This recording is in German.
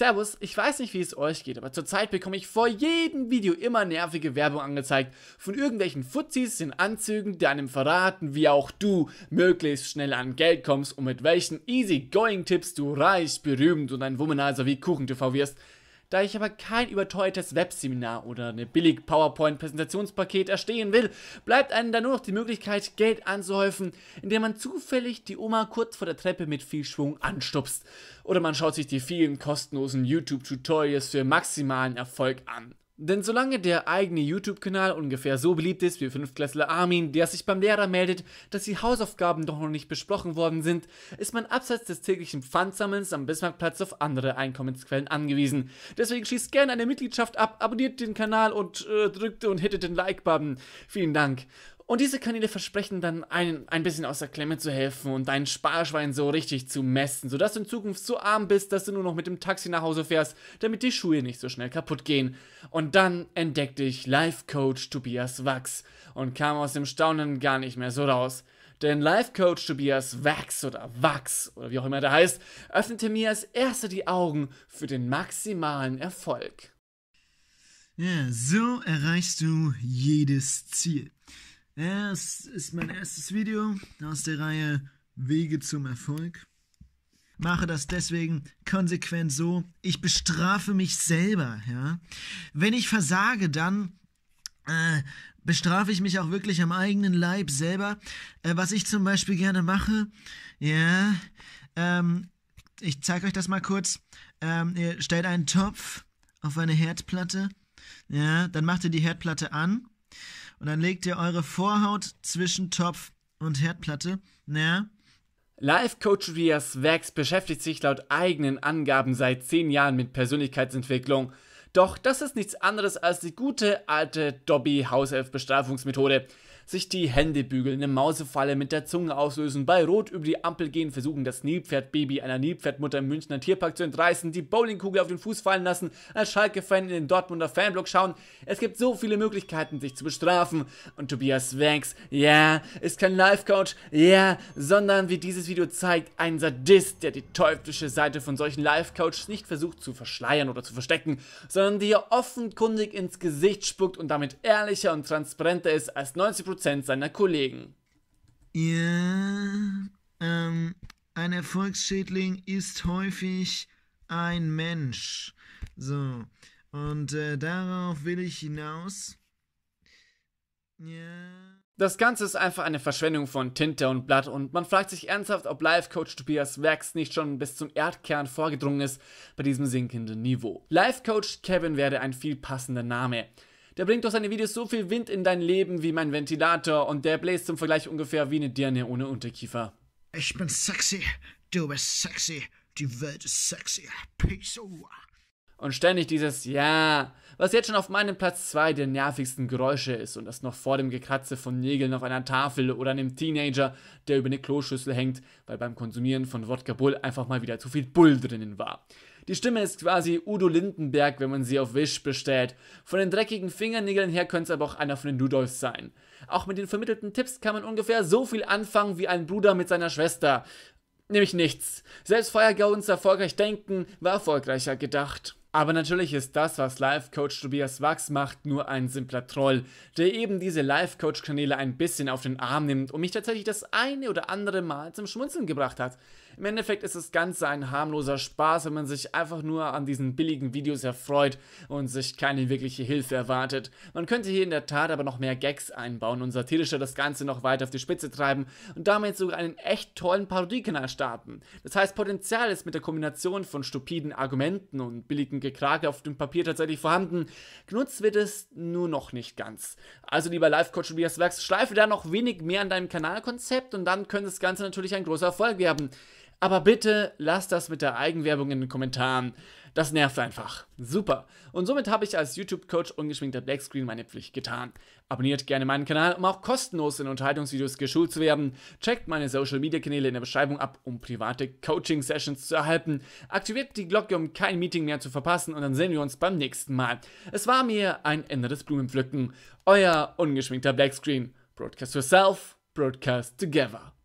Servus, ich weiß nicht, wie es euch geht, aber zurzeit bekomme ich vor jedem Video immer nervige Werbung angezeigt von irgendwelchen Fuzis in Anzügen, die einem verraten, wie auch du möglichst schnell an Geld kommst und mit welchen easy-going-Tipps du reich, berühmt und ein Womanizer wie KuchenTV wirst. Da ich aber kein überteuertes Webseminar oder eine billig PowerPoint-Präsentationspaket erstehen will, bleibt einem dann nur noch die Möglichkeit, Geld anzuhäufen, indem man zufällig die Oma kurz vor der Treppe mit viel Schwung anstupst. Oder man schaut sich die vielen kostenlosen YouTube-Tutorials für maximalen Erfolg an. Denn solange der eigene YouTube-Kanal ungefähr so beliebt ist wie Fünftklässler Armin, der sich beim Lehrer meldet, dass die Hausaufgaben doch noch nicht besprochen worden sind, ist man abseits des täglichen Pfandsammelns am Bismarckplatz auf andere Einkommensquellen angewiesen. Deswegen schließt gerne eine Mitgliedschaft ab, abonniert den Kanal und äh, drückt und hittet den Like-Button. Vielen Dank. Und diese Kanäle versprechen dann ein, ein bisschen aus der Klemme zu helfen und deinen Sparschwein so richtig zu messen, sodass du in Zukunft so arm bist, dass du nur noch mit dem Taxi nach Hause fährst, damit die Schuhe nicht so schnell kaputt gehen. Und dann entdeckte ich Life Coach Tobias Wachs und kam aus dem Staunen gar nicht mehr so raus. Denn Life Coach Tobias Wachs oder Wachs oder wie auch immer der heißt, öffnete mir als erster die Augen für den maximalen Erfolg. Ja, so erreichst du jedes Ziel. Ja, Es ist mein erstes Video aus der Reihe Wege zum Erfolg. Mache das deswegen konsequent so. Ich bestrafe mich selber. Ja? Wenn ich versage, dann äh, bestrafe ich mich auch wirklich am eigenen Leib selber. Äh, was ich zum Beispiel gerne mache, ja, ähm, ich zeige euch das mal kurz. Ähm, ihr stellt einen Topf auf eine Herdplatte, ja, dann macht ihr die Herdplatte an und dann legt ihr eure Vorhaut zwischen Topf und Herdplatte. Na? Life Coach Rias Wax beschäftigt sich laut eigenen Angaben seit zehn Jahren mit Persönlichkeitsentwicklung. Doch das ist nichts anderes als die gute alte Dobby-Hauself-Bestrafungsmethode sich die Hände bügeln, eine Mausefalle mit der Zunge auslösen, bei Rot über die Ampel gehen, versuchen das Nilpferdbaby einer Nilpferdmutter im Münchner Tierpark zu entreißen, die Bowlingkugel auf den Fuß fallen lassen, als Schalke-Fan in den Dortmunder Fanblock schauen. Es gibt so viele Möglichkeiten, sich zu bestrafen. Und Tobias Wanks, ja, yeah, ist kein Life-Coach, ja, yeah, sondern wie dieses Video zeigt, ein Sadist, der die teuflische Seite von solchen Life-Coaches nicht versucht zu verschleiern oder zu verstecken, sondern die ihr offenkundig ins Gesicht spuckt und damit ehrlicher und transparenter ist als 90% Prozent seiner Kollegen. Ja, ähm, ein Erfolgsschädling ist häufig ein Mensch. So, und äh, darauf will ich hinaus. Ja. Das Ganze ist einfach eine Verschwendung von Tinte und Blatt und man fragt sich ernsthaft, ob Life-Coach Tobias Werks nicht schon bis zum Erdkern vorgedrungen ist bei diesem sinkenden Niveau. Life-Coach Kevin wäre ein viel passender Name. Der bringt durch seine Videos so viel Wind in dein Leben wie mein Ventilator und der bläst zum Vergleich ungefähr wie eine Dirne ohne Unterkiefer. Ich bin sexy, du bist sexy, die Welt ist sexy. Peace. Over. Und ständig dieses Ja, was jetzt schon auf meinem Platz 2 der nervigsten Geräusche ist und das noch vor dem Gekratze von Nägeln auf einer Tafel oder einem Teenager, der über eine Kloschüssel hängt, weil beim Konsumieren von Wodka Bull einfach mal wieder zu viel Bull drinnen war. Die Stimme ist quasi Udo Lindenberg, wenn man sie auf Wish bestellt. Von den dreckigen Fingernägeln her könnte es aber auch einer von den Dudolfs sein. Auch mit den vermittelten Tipps kann man ungefähr so viel anfangen wie ein Bruder mit seiner Schwester. Nämlich nichts. Selbst Feuergauns erfolgreich denken war erfolgreicher gedacht. Aber natürlich ist das, was Life-Coach Tobias Wachs macht, nur ein simpler Troll, der eben diese Life-Coach-Kanäle ein bisschen auf den Arm nimmt und mich tatsächlich das eine oder andere Mal zum Schmunzeln gebracht hat. Im Endeffekt ist das Ganze ein harmloser Spaß, wenn man sich einfach nur an diesen billigen Videos erfreut und sich keine wirkliche Hilfe erwartet. Man könnte hier in der Tat aber noch mehr Gags einbauen und satirischer das Ganze noch weiter auf die Spitze treiben und damit sogar einen echt tollen Parodiekanal starten. Das heißt, Potenzial ist mit der Kombination von stupiden Argumenten und billigen Gekrage auf dem Papier tatsächlich vorhanden. Genutzt wird es nur noch nicht ganz. Also lieber Live-Coach Tobias Werks, schleife da noch wenig mehr an deinem Kanalkonzept und dann könnte das Ganze natürlich ein großer Erfolg werden. Aber bitte lasst das mit der Eigenwerbung in den Kommentaren. Das nervt einfach. Super. Und somit habe ich als YouTube-Coach ungeschminkter Blackscreen meine Pflicht getan. Abonniert gerne meinen Kanal, um auch kostenlos in Unterhaltungsvideos geschult zu werden. Checkt meine Social-Media-Kanäle in der Beschreibung ab, um private Coaching-Sessions zu erhalten. Aktiviert die Glocke, um kein Meeting mehr zu verpassen. Und dann sehen wir uns beim nächsten Mal. Es war mir ein inneres Blumenpflücken. Euer ungeschminkter Blackscreen. Broadcast yourself, broadcast together.